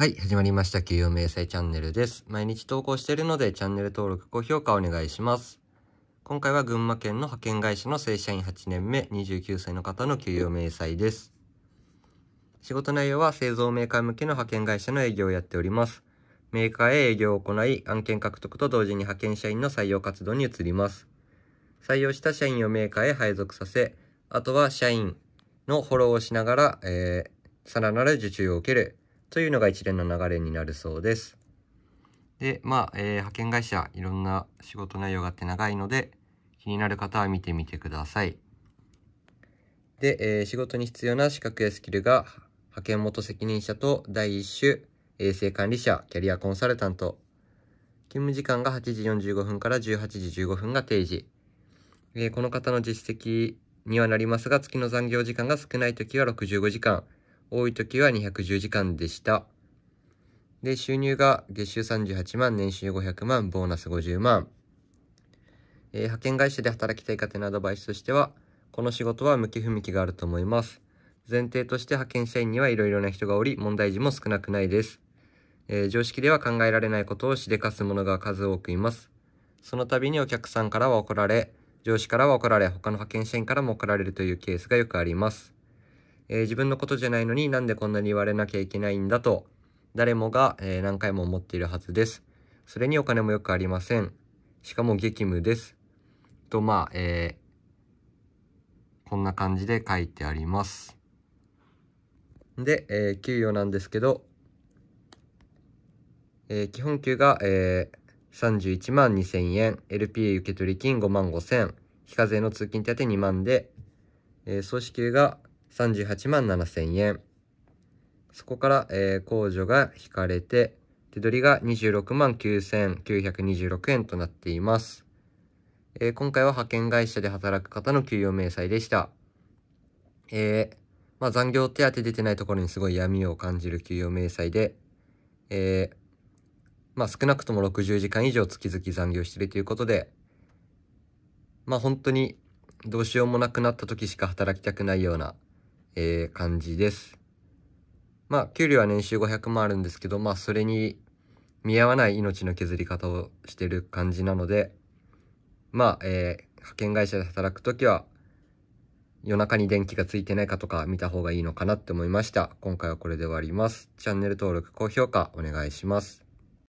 はい、始まりました。給与明細チャンネルです。毎日投稿しているので、チャンネル登録、高評価お願いします。今回は群馬県の派遣会社の正社員8年目、29歳の方の給与明細です。仕事内容は製造メーカー向けの派遣会社の営業をやっております。メーカーへ営業を行い、案件獲得と同時に派遣社員の採用活動に移ります。採用した社員をメーカーへ配属させ、あとは社員のフォローをしながら、えー、さらなる受注を受ける。というのが一連の流れになるそうです。で、まあ、えー、派遣会社、いろんな仕事内容があって長いので、気になる方は見てみてください。で、えー、仕事に必要な資格やスキルが、派遣元責任者と第1種、衛生管理者、キャリアコンサルタント。勤務時間が8時45分から18時15分が定時。えー、この方の実績にはなりますが、月の残業時間が少ない時は65時間。多い時は210時間でした。で、収入が月収38万、年収500万、ボーナス50万。えー、派遣会社で働きたい方のアドバイスとしては、この仕事は向き不向きがあると思います。前提として派遣社員にはいろいろな人がおり、問題児も少なくないです。えー、常識では考えられないことをしでかす者が数多くいます。その度にお客さんからは怒られ、上司からは怒られ、他の派遣社員からも怒られるというケースがよくあります。えー、自分のことじゃないのになんでこんなに言われなきゃいけないんだと、誰もが、えー、何回も思っているはずです。それにお金もよくありません。しかも激務です。と、まあ、えー、こんな感じで書いてあります。で、えー、給与なんですけど、えー、基本給が、えー、31万2000円、LPA 受取金5万5000、非課税の通勤手当2万で、えー、総支給が38万7000円。そこから、えー、控除が引かれて、手取りが26万9926円となっています、えー、今回は派遣会社で働く方の給与明細でした。えー、まあ、残業手当出てないところにすごい闇を感じる給与明細で、えー、まあ、少なくとも60時間以上月々残業してるということで、まあ、本当にどうしようもなくなった時しか働きたくないようなえー、感じです。まあ、給料は年収500万あるんですけど、まあ、それに見合わない命の削り方をしてる感じなので、まあ、えー、派遣会社で働くときは、夜中に電気がついてないかとか見た方がいいのかなって思いました。今回はこれで終わります。チャンネル登録、高評価お願いします。